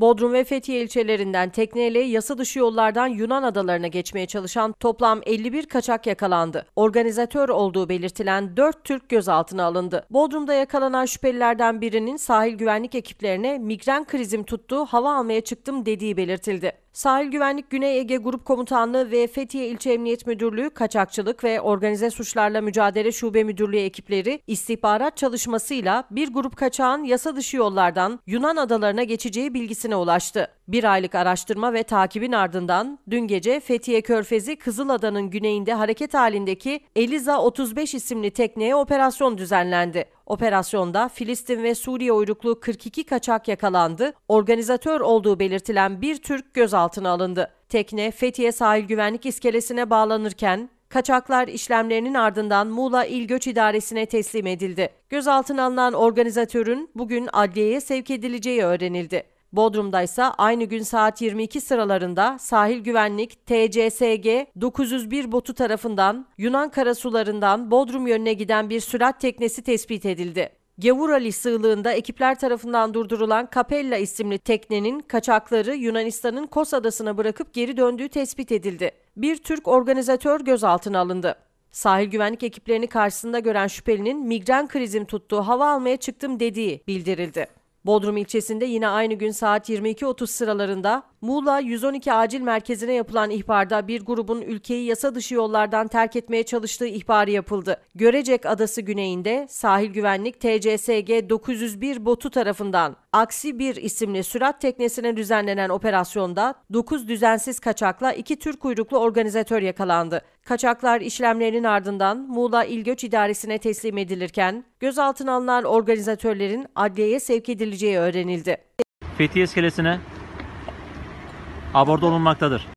Bodrum ve Fethiye ilçelerinden tekneyle yasa dışı yollardan Yunan adalarına geçmeye çalışan toplam 51 kaçak yakalandı. Organizatör olduğu belirtilen 4 Türk gözaltına alındı. Bodrum'da yakalanan şüphelilerden birinin sahil güvenlik ekiplerine migren krizim tuttu, hava almaya çıktım dediği belirtildi. Sahil Güvenlik Güney Ege Grup Komutanlığı ve Fethiye İlçe Emniyet Müdürlüğü Kaçakçılık ve Organize Suçlarla Mücadele Şube Müdürlüğü ekipleri istihbarat çalışmasıyla bir grup kaçağın yasa dışı yollardan Yunan adalarına geçeceği bilgisine ulaştı. Bir aylık araştırma ve takibin ardından dün gece Fethiye Körfezi Kızılada'nın güneyinde hareket halindeki Eliza 35 isimli tekneye operasyon düzenlendi. Operasyonda Filistin ve Suriye uyruklu 42 kaçak yakalandı, organizatör olduğu belirtilen bir Türk gözaltına alındı. Tekne Fethiye sahil güvenlik iskelesine bağlanırken Kaçaklar işlemlerinin ardından Muğla İl Göç İdaresi'ne teslim edildi. Gözaltına alınan organizatörün bugün adliyeye sevk edileceği öğrenildi. Bodrum'da ise aynı gün saat 22 sıralarında sahil güvenlik TCSG 901 botu tarafından Yunan karasularından Bodrum yönüne giden bir sürat teknesi tespit edildi. Gevurali sığlığında ekipler tarafından durdurulan Capella isimli teknenin kaçakları Yunanistan'ın Kos adasına bırakıp geri döndüğü tespit edildi. Bir Türk organizatör gözaltına alındı. Sahil güvenlik ekiplerini karşısında gören şüphelinin migren krizim tuttuğu hava almaya çıktım dediği bildirildi. Bodrum ilçesinde yine aynı gün saat 22.30 sıralarında Muğla 112 acil merkezine yapılan ihbarda bir grubun ülkeyi yasa dışı yollardan terk etmeye çalıştığı ihbarı yapıldı. Görecek Adası güneyinde sahil güvenlik TCSG 901 botu tarafından Aksi 1 isimli sürat teknesine düzenlenen operasyonda 9 düzensiz kaçakla 2 Türk uyruklu organizatör yakalandı. Kaçaklar işlemlerinin ardından Muğla İl Göç İdaresi'ne teslim edilirken gözaltına alınan organizatörlerin adliyeye sevk edileceği öğrenildi. Fethiye iskelesine aborda olunmaktadır.